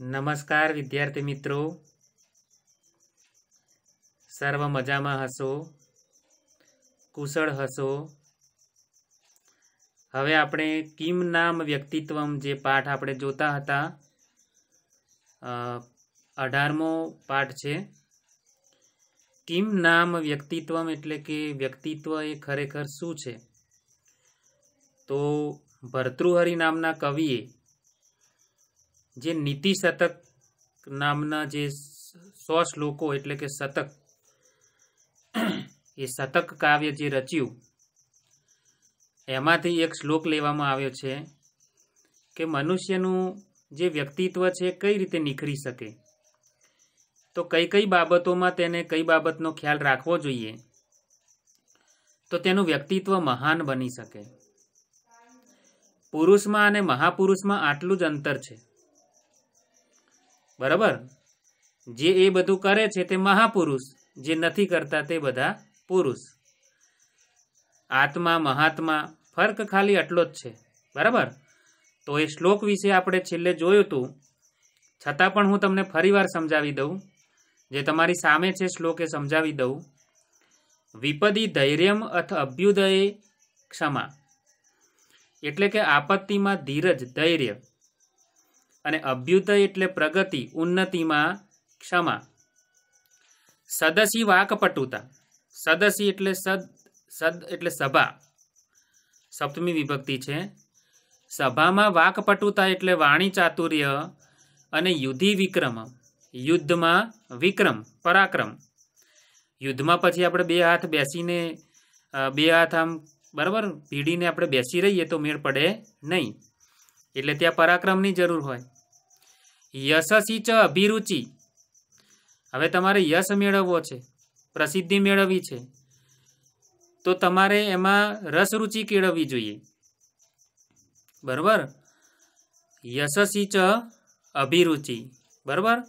નમસ્કાર વિદ્યાર્થી મિત્રો સર્વ મજામાં હશો કુશળ હશો હવે આપણે કિમ નામ વ્યક્તિત્વમ જે પાઠ આપણે જોતા હતા અઢારમો પાઠ છે કિમ નામ વ્યક્તિત્વમ એટલે કે વ્યક્તિત્વ એ ખરેખર શું છે તો ભર્તૃહરિ નામના કવિએ જે નીતિ શતક નામના જે સો શ્લોકો એટલે કે શતક એ શતક કાવ્ય જે રચ્યું એમાંથી એક શ્લોક લેવામાં આવ્યો છે કે મનુષ્યનું જે વ્યક્તિત્વ છે કઈ રીતે નિખરી શકે તો કઈ કઈ બાબતોમાં તેને કઈ બાબતનો ખ્યાલ રાખવો જોઈએ તો તેનું વ્યક્તિત્વ મહાન બની શકે પુરુષમાં અને મહાપુરુષમાં આટલું જ અંતર છે બરાબર જે એ બધું કરે છે તે મહાપુરુષ જે નથી કરતા તે બધા પુરુષ આત્મા મહાત્મા ફર્ક ખાલી એટલો જ છે બરાબર તો એ શ્લોક વિશે આપણે છેલ્લે જોયું હતું છતાં પણ હું તમને ફરીવાર સમજાવી દઉં જે તમારી સામે છે શ્લોકે સમજાવી દઉં વિપદી ધૈર્યમ અથ અભ્યુદય ક્ષમા એટલે કે આપત્તિમાં ધીરજ ધૈર્ય અને અભ્યુદય એટલે પ્રગતિ ઉન્નતિમાં ક્ષમા સદસી વાકપટુતા સદસી એટલે સદ સદ એટલે સભા સપ્તમી વિભક્તિ છે સભામાં વાકપટુતા એટલે વાણી ચાતુર્ય અને યુધિ વિક્રમ યુદ્ધમાં વિક્રમ પરાક્રમ યુદ્ધમાં પછી આપણે બે હાથ બેસીને બે હાથ આમ બરાબર ભીડીને આપણે બેસી રહીએ તો મેળ પડે નહીં એટલે ત્યાં પરાક્રમની જરૂર હોય યશસી ચ અભિરુચિ હવે તમારે યશ મેળવવો છે પ્રસિદ્ધિ મેળવવી છે તો તમારે એમાં રસરુચિ કેળવવી જોઈએ બરાબર યશસી ચ અભિરુચિ બરાબર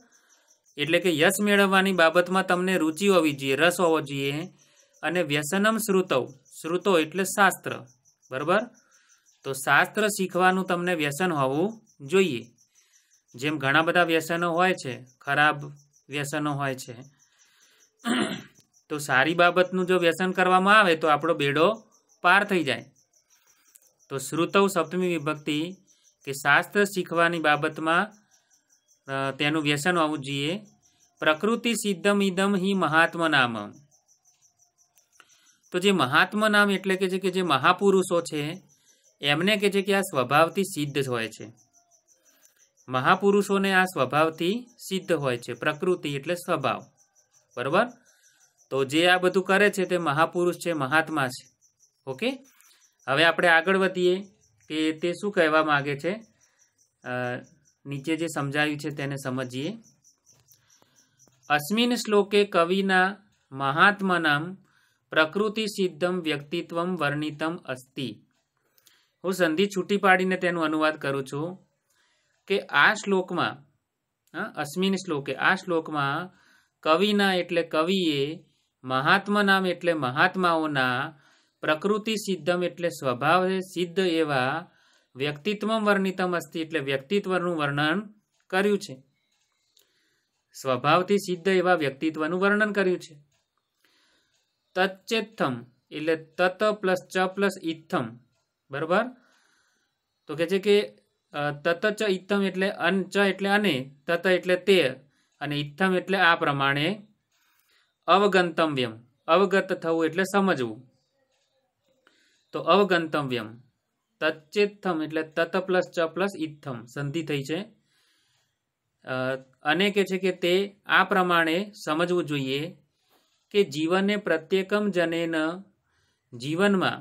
એટલે કે યશ મેળવવાની બાબતમાં તમને રુચિ હોવી જોઈએ રસ હોવો જોઈએ અને વ્યસનમ શ્રુતવ શ્રુતો એટલે શાસ્ત્ર બરાબર તો શાસ્ત્ર શીખવાનું તમને વ્યસન હોવું જોઈએ જેમ ઘણા બધા વ્યસનો હોય છે ખરાબ વ્યસનો હોય છે તો સારી બાબતનું જો વ્યસન કરવામાં આવે તો આપણો બેડો પાર થઈ જાય તો શ્રુતવ સપ્તમી વિભક્તિ કે શાસ્ત્ર શીખવાની બાબતમાં તેનું વ્યસન હોવું જોઈએ પ્રકૃતિ સિદ્ધમ ઇદમ હિ મહાત્મ નામ તો જે મહાત્મ નામ એટલે કે જે મહાપુરુષો છે એમને કે છે કે આ સ્વભાવથી સિદ્ધ હોય છે મહાપુરુષોને આ સ્વભાવથી સિદ્ધ હોય છે પ્રકૃતિ એટલે સ્વભાવ બરાબર તો જે આ બધું કરે છે તે મહાપુરુષ છે મહાત્મા છે ઓકે હવે આપણે આગળ વધીએ કે તે શું કહેવા માગે છે નીચે જે સમજાયું છે તેને સમજીએ અસ્મિન શ્લોકે કવિના નામ પ્રકૃતિ સિદ્ધમ વ્યક્તિત્વમ વર્ણિતમ અસ્તિ હું સંધિ છૂટી પાડીને તેનો અનુવાદ કરું છું કે આ શ્લોકમાં અશ્મિન શ્લોકે આ શ્લોકમાં કવિના એટલે કવિએ મહાત્મા નામ એટલે મહાત્માઓના પ્રકૃતિ સિદ્ધમ એટલે સ્વભાવ સિદ્ધ એવા વ્યક્તિત્વ વર્ણિતમ અસ્તિ એટલે વ્યક્તિત્વનું વર્ણન કર્યું છે સ્વભાવથી સિદ્ધ એવા વ્યક્તિત્વનું વર્ણન કર્યું છે તચ્ચેથમ એટલે તત પ્લસ ચ પ્લસ ઇથમ બરાબર તો કહે છે કે તતચ ઇથમ એટલે અન ચ એટલે અને તત એટલે તે અને ઇથમ એટલે આ પ્રમાણે અવગંતવ્યમ અવગત થવું એટલે સમજવું તો અવગંતવ્યમ તચ્ચેથમ એટલે તત પ્લસ ચ પ્લસ ઇથમ સંધિ થઈ છે અને કે છે કે તે આ પ્રમાણે સમજવું જોઈએ કે જીવને પ્રત્યેકમ જનેન જીવનમાં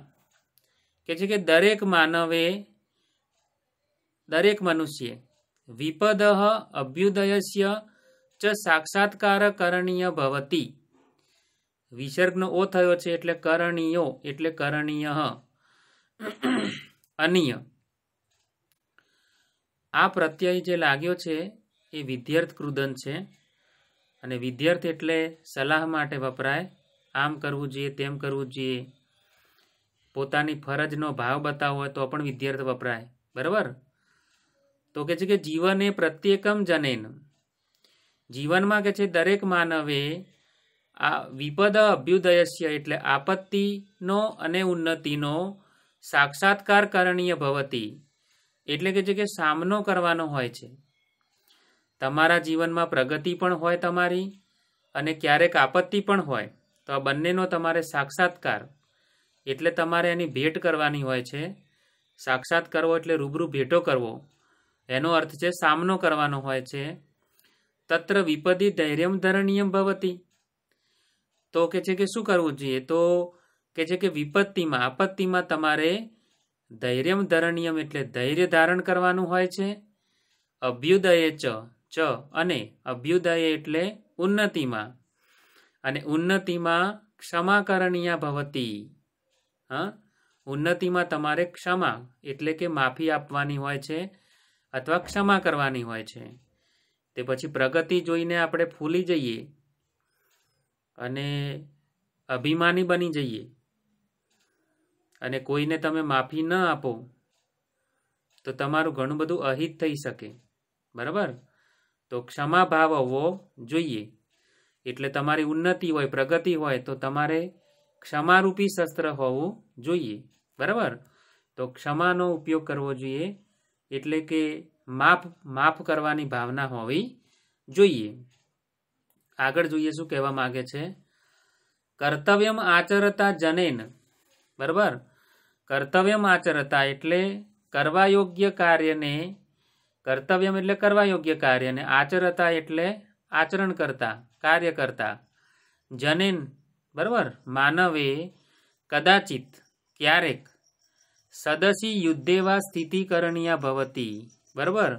કે છે કે દરેક માનવે દરેક મનુષ્યે વિપદ અભ્યુદયસ્ય ચ સાક્ષાત્કાર કરણીય ભવતી વિસર્ગનો ઓ થયો છે એટલે કરણીયો એટલે કરણીય અન્ય આ પ્રત્યય જે લાગ્યો છે એ વિદ્યાર્થ કૃદન છે અને વિદ્યાર્થ એટલે સલાહ માટે વપરાય આમ કરવું જોઈએ તેમ કરવું જોઈએ પોતાની ફરજનો ભાવ બતાવવો હોય તો પણ વિદ્યાર્થ વપરાય બરાબર તો કે છે કે જીવન એ પ્રત્યેકમ જનેન જીવનમાં કે છે દરેક માનવે આ વિપદ અભ્યુદયસ્ય એટલે આપત્તિનો અને ઉન્નતિનો સાક્ષાત્કાર કરણીય ભવતી એટલે કે છે કે સામનો કરવાનો હોય છે તમારા જીવનમાં પ્રગતિ પણ હોય તમારી અને ક્યારેક આપત્તિ પણ હોય તો આ બંનેનો તમારે સાક્ષાત્કાર એટલે તમારે એની ભેટ કરવાની હોય છે સાક્ષાત કરવો એટલે રૂબરૂ ભેટો કરવો એનો અર્થ છે સામનો કરવાનો હોય છે તત્ર વિપદી ધૈર્યમ ધરણીયમ ભવતી તો કે છે કે શું કરવું જોઈએ તો કે છે કે વિપત્તિમાં આપત્તિમાં તમારે ધૈર્યમ ધરણીયમ એટલે ધૈર્ય ધારણ કરવાનું હોય છે અભ્યુદયે ચ ચ અને અભ્યુદય એટલે ઉન્નતિમાં અને ઉન્નતિમાં ક્ષમા કરણીય ભવતી હા ઉન્નતિમાં તમારે ક્ષમા એટલે કે માફી આપવાની હોય છે અથવા ક્ષમા કરવાની હોય છે તે પછી પ્રગતિ જોઈને આપણે ફૂલી જઈએ અને અભિમાની બની જઈએ અને કોઈને તમે માફી ન આપો તો તમારું ઘણું બધું અહિત થઈ શકે બરાબર તો ક્ષમા ભાવ હોવો જોઈએ એટલે તમારી ઉન્નતિ હોય પ્રગતિ હોય તો તમારે ક્ષમારૂપી શસ્ત્ર હોવું જોઈએ બરાબર તો ક્ષમાનો ઉપયોગ કરવો જોઈએ એટલે કે માફ માફ કરવાની ભાવના હોવી જોઈએ આગળ જોઈએ શું કહેવા માગે છે કર્તવ્યમ આચરતા જનેન બરાબર કર્તવ્યમ આચરતા એટલે કરવા યોગ્ય કાર્યને કર્તવ્યમ એટલે કરવા યોગ્ય કાર્યને આચરતા એટલે આચરણ કરતા કાર્ય કરતા જનેન બરાબર માનવે કદાચિત ક્યારેક સદસી યુદ્ધેવા સ્થિતિકરણીયા ભવતી બરાબર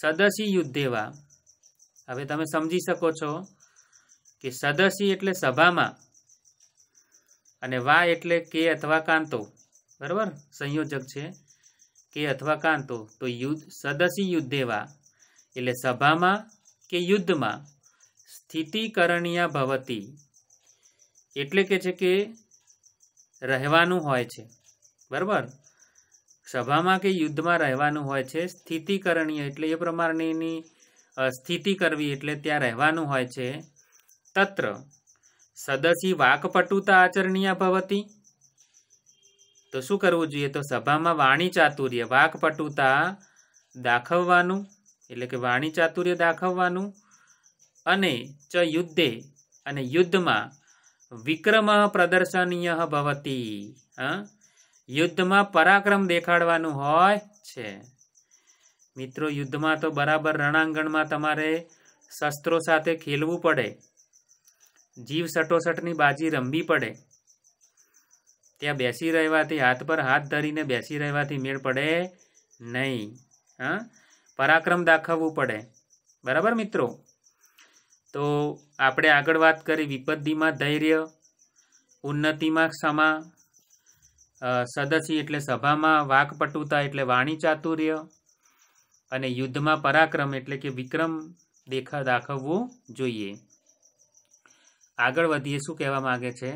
સદસી યુદ્ધેવા હવે તમે સમજી શકો છો કે સદસી એટલે સભામાં અને વા એટલે કે અથવા કાંતો બરાબર સંયોજક છે કે અથવા કાંતો તો યુદ્ધ સદસી યુદ્ધેવા એટલે સભામાં કે યુદ્ધમાં સ્થિતિકરણીયા ભવતી એટલે કે છે કે રહેવાનું હોય છે બરાબર સભામાં કે યુદ્ધમાં રહેવાનું હોય છે સ્થિતિકરણીય એટલે એ પ્રમાણેની સ્થિતિ કરવી એટલે ત્યાં રહેવાનું હોય છે તત્ર સદસી વાકપટુતા આચરણીય ભવતી તો શું કરવું જોઈએ તો સભામાં વાણી ચાતુર્ય વાકપટુતા દાખવવાનું એટલે કે વાણી ચાતુર્ય દાખવવાનું અને ચ યુદ્ધે અને યુદ્ધમાં વિક્રમ પ્રદર્શનીય ભવતી હા યુદ્ધમાં પરાક્રમ દેખાડવાનું હોય છે મિત્રો યુદ્ધમાં તો બરાબર રણાંગણમાં તમારે શસ્ત્રો સાથે ખેલવું પડે જીવ સટોસટની બાજી રમવી પડે ત્યાં બેસી રહેવાથી હાથ પર હાથ ધરીને બેસી રહેવાથી મેળ પડે નહીં હા પરાક્રમ દાખવવું પડે બરાબર મિત્રો તો આપણે આગળ વાત કરી વિપત્તિમાં ધૈર્ય ઉન્નતિમાં ક્ષમા સદસી એટલે સભામાં વાકપટુતા એટલે વાણી ચાતુર્ય અને યુદ્ધમાં પરાક્રમ એટલે કે વિક્રમ દેખા દાખવવું જોઈએ આગળ વધીએ શું કહેવા માગે છે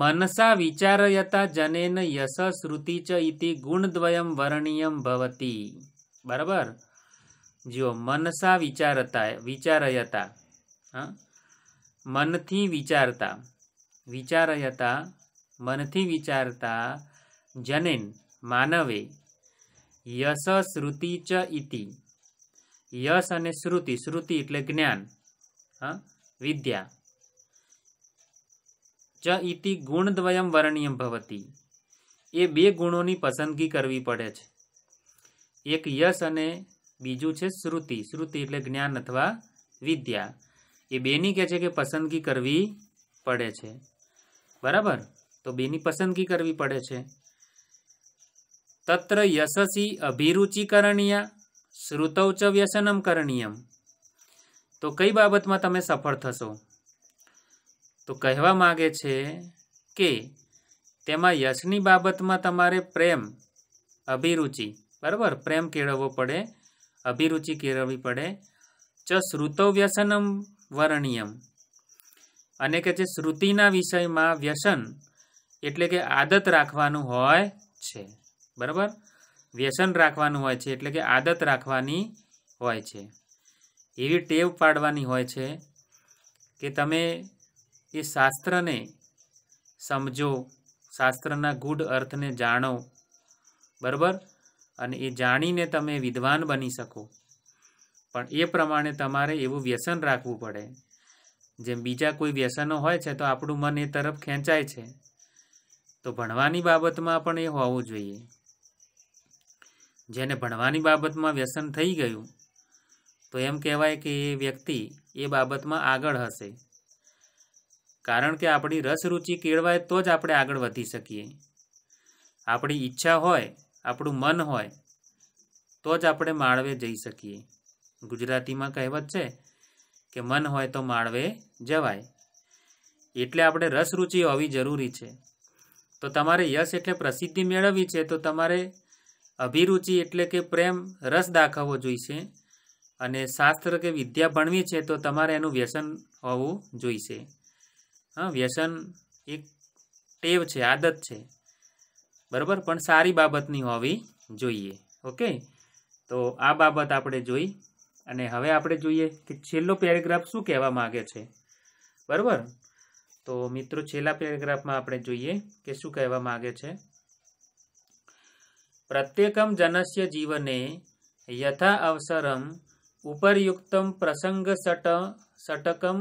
મનસા વિચારયતા જનેન યશ શ્રુતિ ચ ઇતિ ગુણદ્વયમ વર્ણિયમ ભવતી બરાબર જો મનસા વિચારતા વિચારયતા હા મનથી વિચારતા વિચારયતા મનથી વિચારતા જનેન માનવે યશ શ્રુતિ ચ ઇતિ યશ અને શ્રુતિ શ્રુતિ એટલે જ્ઞાન હા વિદ્યા ચ ઇતિ ગુણદ્વયમ વર્ણિયમ ભવતી એ બે ગુણોની પસંદગી કરવી પડે છે એક યશ અને બીજું છે શ્રુતિ શ્રુતિ એટલે જ્ઞાન અથવા વિદ્યા એ બેની કહે છે કે પસંદગી કરવી પડે છે બરાબર તો બેની પસંદગી કરવી પડે છે તત્ર યશસી અભિરુચિ કરણીય શ્રુતૌ ચ વ્યસનમ કરણીયમ તો કઈ બાબતમાં તમે સફળ થશો તો કહેવા માગે છે કે તેમાં યશની બાબતમાં તમારે પ્રેમ અભિરુચિ બરાબર પ્રેમ કેળવવો પડે અભિરુચિ કેળવવી પડે ચ શ્રુતૌ વ્યસનમ વરણીયમ અને કે જે શ્રુતિના વિષયમાં વ્યસન એટલે કે આદત રાખવાનું હોય છે બરાબર વ્યસન રાખવાનું હોય છે એટલે કે આદત રાખવાની હોય છે એવી ટેવ પાડવાની હોય છે કે તમે એ શાસ્ત્રને સમજો શાસ્ત્રના ગૂઢ અર્થને જાણો બરાબર અને એ જાણીને તમે વિદ્વાન બની શકો પણ એ પ્રમાણે તમારે એવું વ્યસન રાખવું પડે જેમ બીજા કોઈ વ્યસનો હોય છે તો આપણું મન એ તરફ ખેંચાય છે તો ભણવાની બાબતમાં પણ એ હોવું જોઈએ જેને ભણવાની બાબતમાં વ્યસન થઈ ગયું તો એમ કહેવાય કે એ વ્યક્તિ એ બાબતમાં આગળ હશે કારણ કે આપણી રસરૂચિ કેળવાય તો જ આપણે આગળ વધી શકીએ આપણી ઈચ્છા હોય આપણું મન હોય તો જ આપણે માળવે જઈ શકીએ ગુજરાતીમાં કહેવત છે કે મન હોય તો માળવે જવાય એટલે આપણે રસરૂચિ હોવી જરૂરી છે તો તમારે યશ એટલે પ્રસિદ્ધિ મેળવવી છે તો તમારે અભિરુચિ એટલે કે પ્રેમ રસ દાખવવો જોઈશે અને શાસ્ત્ર કે વિદ્યા ભણવી છે તો તમારે એનું વ્યસન હોવું જોઈશે હા વ્યસન એક ટેવ છે આદત છે બરાબર પણ સારી બાબતની હોવી જોઈએ ઓકે તો આ બાબત આપણે જોઈ અને હવે આપણે જોઈએ કે છેલ્લો પેરેગ્રાફ શું કહેવા માગે છે બરાબર તો મિત્રો છેલ્લા પેરેગ્રાફમાં આપણે જોઈએ કે શું કહેવા માગે છે પ્રત્યેકમ જનસ્ય જીવને યથા અવસરમ ઉપરયુક્તમ પ્રસંગ સટ સટકમ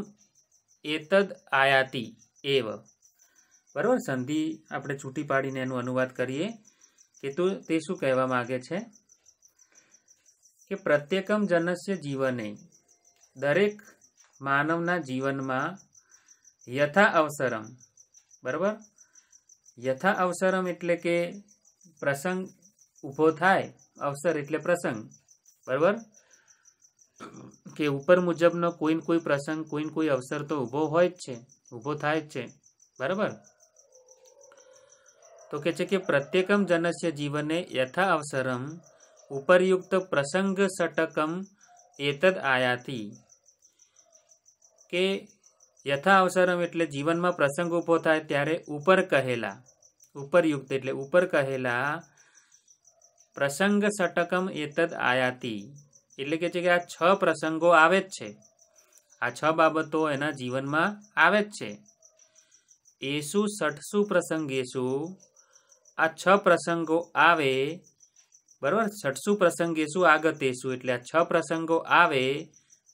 એતદ આયાતિ એવ બરાબર સંધિ આપણે છૂટી પાડીને એનું અનુવાદ કરીએ કે તો તે શું કહેવા માગે છે કે પ્રત્યેકમ જનસ્ય જીવને દરેક માનવના જીવનમાં યથા અવસરમ બરાબર યથા અવસરમ એટલે કે પ્રસંગ ઊભો થાય અવસર એટલે પ્રસંગ બરાબર કે ઉપર મુજબનો કોઈને કોઈ પ્રસંગ કોઈને કોઈ અવસર તો ઊભો હોય જ છે ઊભો થાય જ છે બરાબર તો કે છે કે પ્રત્યેકમ જનસ્ય જીવને યથા અવસરમ ઉપરયુક્ત પ્રસંગ સટકમ એતદ આયાતી કે યથા અવસરમ એટલે જીવનમાં પ્રસંગ ઊભો થાય ત્યારે ઉપર કહેલા ઉપરયુક્ત એટલે ઉપર કહેલા પ્રસંગ સટકમ એતદ આયાતી એટલે કે છે કે આ છ પ્રસંગો આવે જ છે આ છ બાબતો એના જીવનમાં આવે જ છે એસુ સઠસુ પ્રસંગેશુ આ છ પ્રસંગો આવે બરાબર સઠસુ પ્રસંગેશુ આગતેશુ એટલે આ છ પ્રસંગો આવે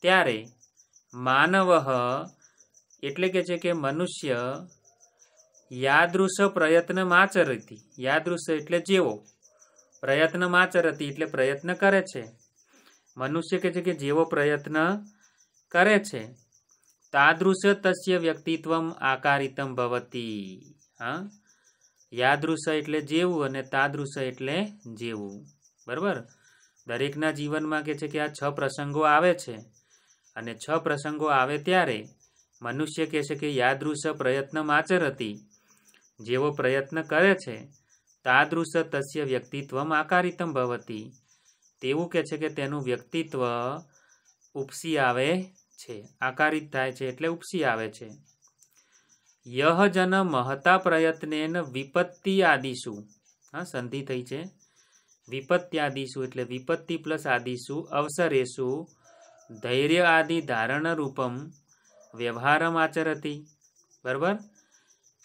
ત્યારે માનવ એટલે કે છે કે મનુષ્ય યાદૃશ પ્રયત્ન માચરતી યાદૃશ એટલે જેવો પ્રયત્ન માચરતી એટલે પ્રયત્ન કરે છે મનુષ્ય કે છે કે જેવો પ્રયત્ન કરે છે તાદૃશ તસ્ય વ્યક્તિત્વ આકારિતમ ભવતી હા યાદૃશ એટલે જેવું અને તાદૃશ એટલે જેવું બરાબર દરેકના જીવનમાં કે છે કે આ છ પ્રસંગો આવે છે અને છ પ્રસંગો આવે ત્યારે મનુષ્ય કહે છે કે યાદૃશ પ્રયત્ન આચરતી જેવો પ્રયત્ન કરે છે તાદૃશ તસ્ય વ્યક્તિત્વમ આકારિતમ ભવતી તેવું કહે છે કે તેનું વ્યક્તિત્વ ઉપસી આવે છે આકારિત થાય છે એટલે ઉપસી આવે છે યહ જન મહતા પ્રયત્નેન વિપત્તિ આદિશુ હા સંધિ થઈ છે વિપત્તિ આદિશુ એટલે વિપત્તિ પ્લસ આદિશુ અવસરેશુ ધૈર્ય આદિ ધારણ રૂપમ વ્યવહારમ આચરતી બરાબર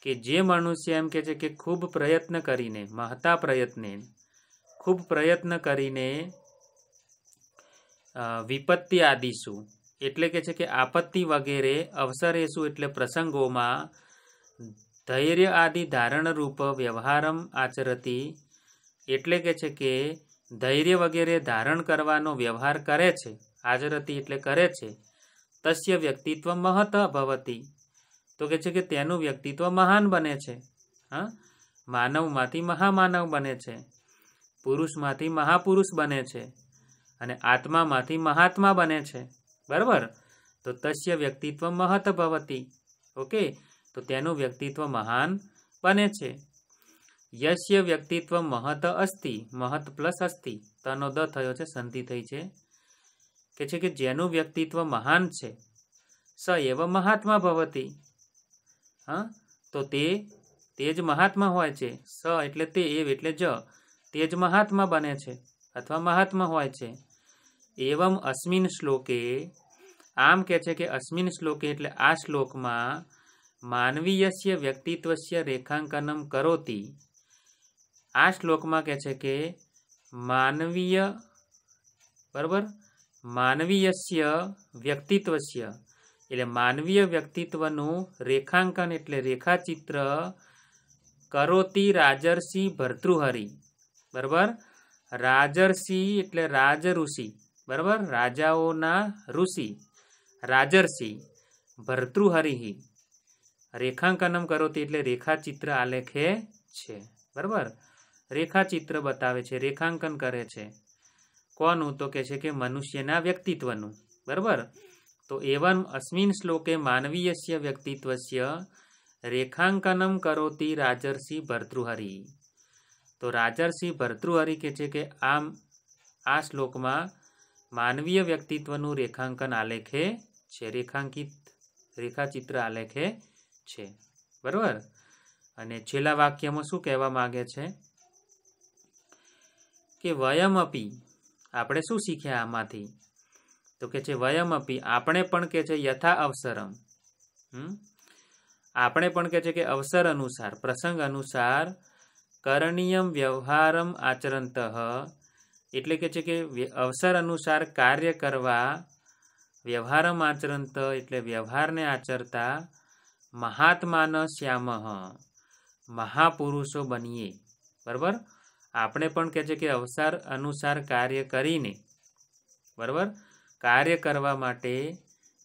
કે જે મનુષ્ય એમ કહે છે કે ખૂબ પ્રયત્ન કરીને મહતા પ્રયત્ને ખૂબ પ્રયત્ન કરીને વિપત્તિ આદિશું એટલે કે છે કે આપત્તિ વગેરે અવસરેશું એટલે પ્રસંગોમાં ધૈર્ય આદિ ધારણરૂપ વ્યવહારમ આચરતી એટલે કે છે કે ધૈર્ય વગેરે ધારણ કરવાનો વ્યવહાર કરે છે આચરતી એટલે કરે છે તસ્ય વ્યક્તિત્વ મહત ભવતી તો કે છે કે તેનું વ્યક્તિત્વ મહાન બને છે હા માનવમાંથી મહામાનવ બને છે પુરુષમાંથી મહાપુરુષ બને છે અને આત્મામાંથી મહાત્મા બને છે બરાબર તો તસ્ય વ્યક્તિત્વ મહત ભવતી ઓકે તો તેનું વ્યક્તિત્વ મહાન બને છે યશ્ય વ્યક્તિત્વ મહત અસ્તિ મહત પ્લસ અસ્તિ તનો દ થયો છે સંધિ થઈ છે કે છે કે જેનું વ્યક્તિત્વ મહાન છે સ એવ મહાત્મા ભવતી હા તો તે તે જ મહાત્મા હોય છે સ એટલે તે એવ એટલે જ તે જ મહાત્મા બને છે અથવા મહાત્મા હોય છે એવમ અસ્મિન શ્લોકે આમ કહે છે કે અસ્મિન શ્લોકે એટલે આ શ્લોકમાં માનવીયસ્ય વ્યક્તિત્વસ્ય રેખાંકનમ કરોતી આ શ્લોકમાં કહે છે કે માનવીય બરાબર માનવીયસ્ય વ્યક્તિત્વસ્ય એટલે માનવીય વ્યક્તિત્વનું રેખાંકન એટલે રેખાચિત્ર કરોતી રાજર્ષિ ભર્તૃહરિ બરાબર રાજર્ષિ એટલે રાજ ઋષિ બરાબર રાજાઓના ઋષિ રાજર્ષિ ભર્તૃહરિ રેખાંકનમ કરોતી એટલે રેખાચિત્ર આલેખે છે બરાબર રેખાચિત્ર બતાવે છે રેખાંકન કરે છે કોનું તો કે છે કે મનુષ્યના વ્યક્તિત્વનું બરાબર તો એવમ અસ્મિન શ્લોકે માનવીયસ્ય વ્યક્તિત્વસ્ય રેખાંકનમ કરોતી રાજર્ષિ ભર્તૃહરિ તો રાજર્ષિ ભર્તૃહરિ કે છે કે આમ આ શ્લોકમાં માનવીય વ્યક્તિત્વનું રેખાંકન આલેખે છે રેખાંકિત રેખાચિત્ર આલેખે છે બરાબર અને છેલ્લા વાક્યમાં શું કહેવા માગે છે કે વયમ આપણે શું શીખ્યા આમાંથી તો કે છે વયમ અપી આપણે પણ કે છે યથા અવસરમ આપણે પણ કે છે કે અવસર અનુસાર પ્રસંગ અનુસાર કરણીયમ વ્યવહારમ આચરંત એટલે કે છે કે અવસર અનુસાર કાર્ય કરવા વ્યવહારમ આચરંત એટલે વ્યવહારને આચરતા મહાત્માન શ્યામહ મહાપુરુષો બનીએ બરાબર આપણે પણ કહે છે કે અવસાર અનુસાર કાર્ય કરીને બરાબર કાર્ય કરવા માટે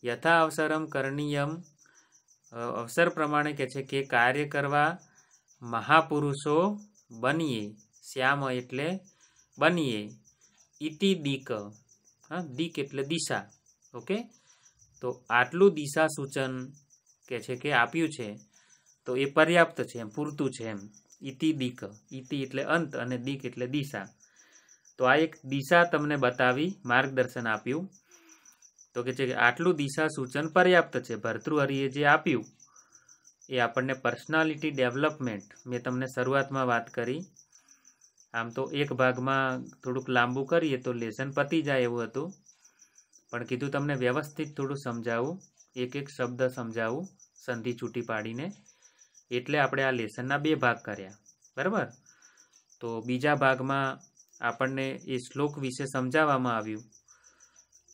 યથા અવસરમ કરણીયમ અવસર પ્રમાણે કહે છે કે કાર્ય કરવા મહાપુરુષો બનીએ શ્યામ એટલે બનીએ ઇતિ દીક હા દીક એટલે દિશા ઓકે તો આટલું દિશા સૂચન કે છે કે આપ્યું છે તો એ પર્યાપ્ત છે એમ પૂરતું છે એમ ઇતિ દિક ઇતિ એટલે અંત અને દિક એટલે દિશા તો આ એક દિશા તમને બતાવી માર્ગદર્શન આપ્યું તો કે છે કે આટલું દિશા સૂચન પર્યાપ્ત છે ભર્તૃહરિએ જે આપ્યું એ આપણને પર્સનાલિટી ડેવલપમેન્ટ મેં તમને શરૂઆતમાં વાત કરી આમ તો એક ભાગમાં થોડુંક લાંબુ કરીએ તો લેસન પતી જાય એવું હતું પણ કીધું તમને વ્યવસ્થિત થોડું સમજાવું એક એક શબ્દ સમજાવું સંધિ છૂટી પાડીને એટલે આપણે આ લેસનના બે ભાગ કર્યા બરાબર તો બીજા ભાગમાં આપણને એ શ્લોક વિશે સમજાવવામાં આવ્યું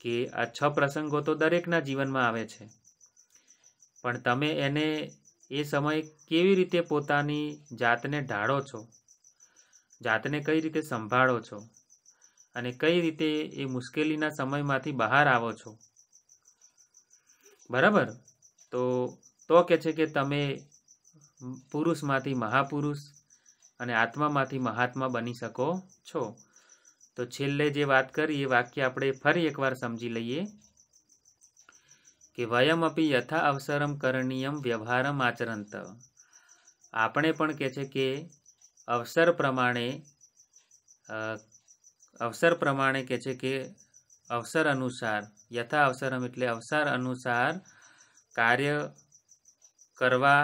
કે આ છ પ્રસંગો તો દરેકના જીવનમાં આવે છે પણ તમે એને એ સમયે કેવી રીતે પોતાની જાતને ઢાળો છો જાતને કઈ રીતે સંભાળો છો અને કઈ રીતે એ મુશ્કેલીના સમયમાંથી બહાર આવો છો બરાબર તો તો કે છે કે તમે પુરુષમાંથી મહાપુરુષ અને આત્મામાંથી મહાત્મા બની શકો છો તો છેલ્લે જે વાત કરી એ વાક્ય આપણે ફરી એકવાર સમજી લઈએ કે વયમ અપી યથા અવસરમ કરણીયમ વ્યવહારમ આચરંત આપણે પણ કહે છે કે અવસર પ્રમાણે અવસર પ્રમાણે કહે છે કે અવસર અનુસાર યથા અવસરમ એટલે અવસર અનુસાર કાર્ય કરવા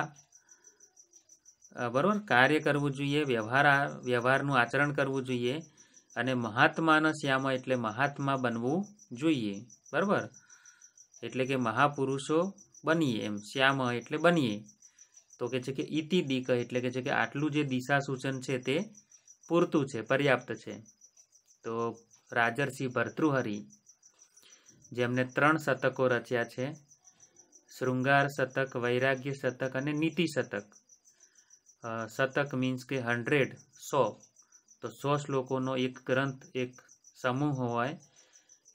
બરાબર કાર્ય કરવું જોઈએ વ્યવહાર વ્યવહારનું આચરણ કરવું જોઈએ અને મહાત્માના શ્યામ એટલે મહાત્મા બનવું જોઈએ બરાબર એટલે કે મહાપુરુષો બનીએ એમ શ્યામ એટલે બનીએ તો કે છે કે ઇતિ દીક એટલે કે છે કે આટલું જે દિશા સૂચન છે તે પૂરતું છે પર્યાપ્ત છે તો રાજર્ષિ ભર્તૃહરિ જેમને ત્રણ શતકો રચ્યા છે શૃંગાર શતક વૈરાગ્ય શતક અને નીતિ શતક શતક મીન્સ કે હન્ડ્રેડ સો તો સો શ્લોકોનો એક ગ્રંથ એક સમૂહ હોય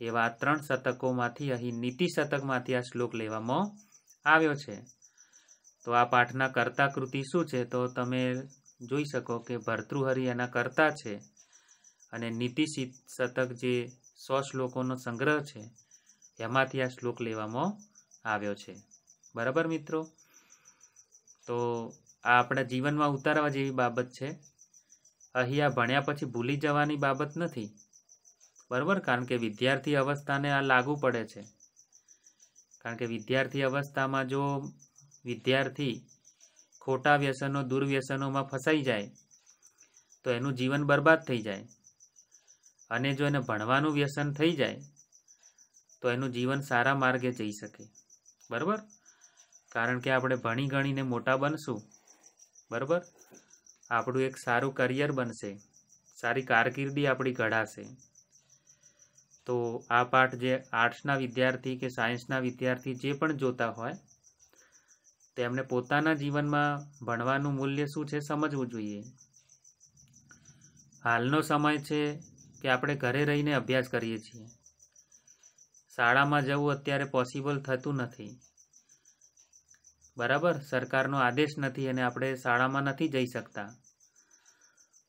એવા ત્રણ શતકોમાંથી અહીં નીતિ શતકમાંથી આ શ્લોક લેવામાં આવ્યો છે તો આ પાઠના કર્તા કૃતિ શું છે તો તમે જોઈ શકો કે ભર્તૃહરિ એના કર્તા છે અને નીતિ શતક જે સો શ્લોકોનો સંગ્રહ છે એમાંથી આ શ્લોક લેવામાં આવ્યો છે બરાબર મિત્રો તો આ આપણા જીવનમાં ઉતારવા જેવી બાબત છે અહીં આ ભણ્યા પછી ભૂલી જવાની બાબત નથી બરાબર કારણ કે વિદ્યાર્થી અવસ્થાને આ લાગુ પડે છે કારણ કે વિદ્યાર્થી અવસ્થામાં જો વિદ્યાર્થી ખોટા વ્યસનો દુર્વ્યસનોમાં ફસાઈ જાય તો એનું જીવન બરબાદ થઈ જાય અને જો એને ભણવાનું વ્યસન થઈ જાય તો એનું જીવન સારા માર્ગે જઈ શકે બરાબર કારણ કે આપણે ભણી ગણીને મોટા બનશું બરાબર આપણું એક સારું કરિયર બનશે સારી કારકિર્દી આપણી ઘડાશે તો આ પાઠ જે આર્ટ્સના વિદ્યાર્થી કે સાયન્સના વિદ્યાર્થી જે પણ જોતા હોય તેમણે પોતાના જીવનમાં ભણવાનું મૂલ્ય શું છે સમજવું જોઈએ હાલનો સમય છે કે આપણે ઘરે રહીને અભ્યાસ કરીએ છીએ શાળામાં જવું અત્યારે પોસિબલ થતું નથી બરાબર સરકારનો આદેશ નથી અને આપણે શાળામાં નથી જઈ શકતા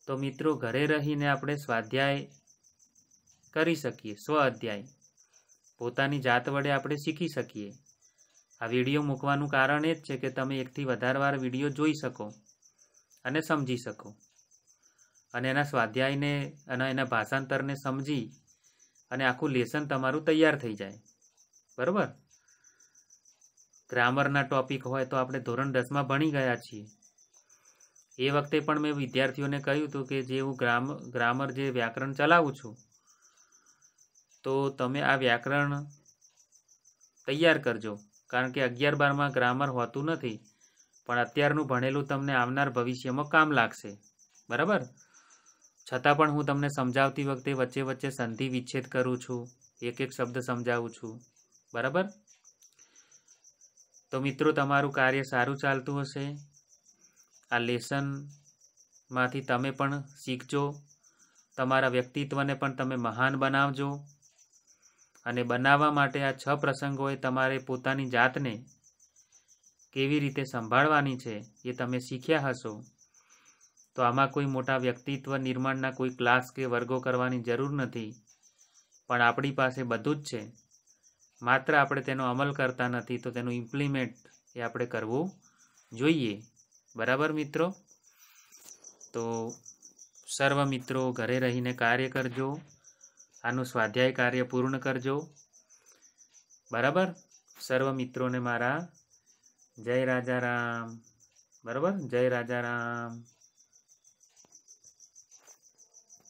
તો મિત્રો ઘરે રહીને આપણે સ્વાધ્યાય કરી શકીએ સ્વ અધ્યાય પોતાની જાત વડે આપણે શીખી શકીએ આ વિડીયો મૂકવાનું કારણ એ જ છે કે તમે એકથી વધારે વાર વિડીયો જોઈ શકો અને સમજી શકો અને એના સ્વાધ્યાયને અને એના ભાષાંતરને સમજી અને આખું લેસન તમારું તૈયાર થઈ જાય બરાબર ગ્રામરના ટોપિક હોય તો આપણે ધોરણ દસમાં ભણી ગયા છીએ એ વખતે પણ મેં વિદ્યાર્થીઓને કહ્યું હતું કે જે હું ગ્રામ ગ્રામર જે વ્યાકરણ ચલાવું છું તો તમે આ વ્યાકરણ તૈયાર કરજો કારણ કે અગિયાર બારમાં ગ્રામર હોતું નથી પણ અત્યારનું ભણેલું તમને આવનાર ભવિષ્યમાં કામ લાગશે બરાબર છતાં પણ હું તમને સમજાવતી વખતે વચ્ચે વચ્ચે સંધિ વિચ્છેદ કરું છું એક એક શબ્દ સમજાવું છું બરાબર તો મિત્રો તમારું કાર્ય સારું ચાલતું હશે આ લેસનમાંથી તમે પણ શીખજો તમારા વ્યક્તિત્વને પણ તમે મહાન બનાવજો અને બનાવવા માટે આ છ પ્રસંગોએ તમારે પોતાની જાતને કેવી રીતે સંભાળવાની છે એ તમે શીખ્યા હશો તો આમાં કોઈ મોટા વ્યક્તિત્વ નિર્માણના કોઈ ક્લાસ કે વર્ગો કરવાની જરૂર નથી પણ આપણી પાસે બધું જ છે માત્ર આપણે તેનો અમલ કરતા નથી તો તેનું ઇમ્પ્લિમેન્ટ એ આપણે કરવું જોઈએ બરાબર મિત્રો તો સર્વ મિત્રો ઘરે રહીને કાર્ય કરજો આનું સ્વાધ્યાય કાર્ય પૂર્ણ કરજો બરાબર સર્વ મિત્રોને મારા જય રાજા રામ બરાબર જય રાજા રામ